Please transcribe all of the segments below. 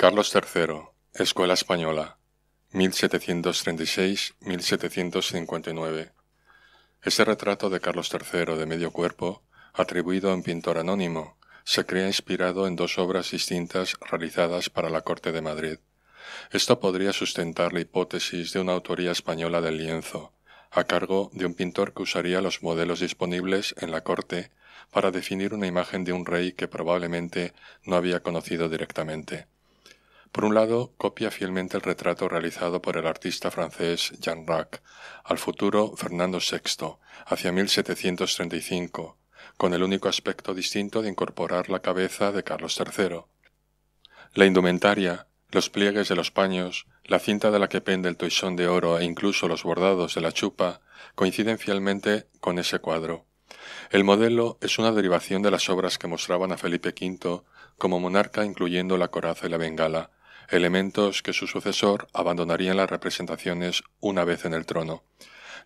Carlos III, Escuela Española, 1736-1759. Este retrato de Carlos III de medio cuerpo, atribuido a un pintor anónimo, se crea inspirado en dos obras distintas realizadas para la Corte de Madrid. Esto podría sustentar la hipótesis de una autoría española del lienzo, a cargo de un pintor que usaría los modelos disponibles en la corte para definir una imagen de un rey que probablemente no había conocido directamente. Por un lado, copia fielmente el retrato realizado por el artista francés Jean Rac al futuro Fernando VI, hacia 1735, con el único aspecto distinto de incorporar la cabeza de Carlos III. La indumentaria, los pliegues de los paños, la cinta de la que pende el toisón de oro e incluso los bordados de la chupa coinciden fielmente con ese cuadro. El modelo es una derivación de las obras que mostraban a Felipe V como monarca incluyendo la coraza y la bengala, elementos que su sucesor abandonaría en las representaciones una vez en el trono.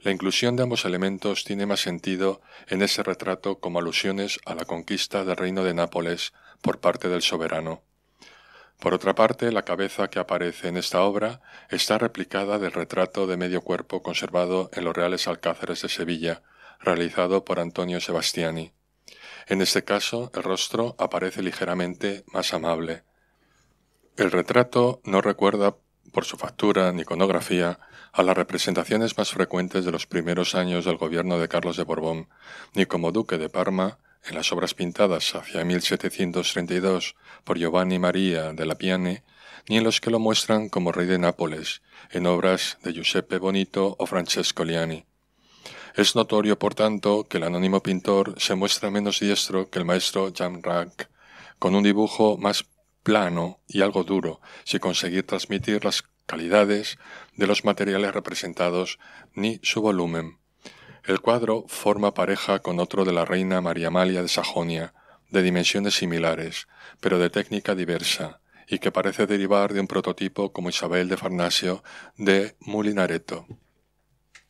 La inclusión de ambos elementos tiene más sentido en ese retrato como alusiones a la conquista del reino de Nápoles por parte del soberano. Por otra parte, la cabeza que aparece en esta obra está replicada del retrato de medio cuerpo conservado en los Reales Alcázares de Sevilla, realizado por Antonio Sebastiani. En este caso, el rostro aparece ligeramente más amable, el retrato no recuerda por su factura ni iconografía a las representaciones más frecuentes de los primeros años del gobierno de Carlos de Borbón, ni como duque de Parma en las obras pintadas hacia 1732 por Giovanni Maria de la Piane, ni en los que lo muestran como rey de Nápoles, en obras de Giuseppe Bonito o Francesco Liani. Es notorio, por tanto, que el anónimo pintor se muestra menos diestro que el maestro Jan Rack, con un dibujo más plano y algo duro, sin conseguir transmitir las calidades de los materiales representados ni su volumen. El cuadro forma pareja con otro de la reina María Amalia de Sajonia, de dimensiones similares, pero de técnica diversa, y que parece derivar de un prototipo como Isabel de Farnasio de Mulinareto.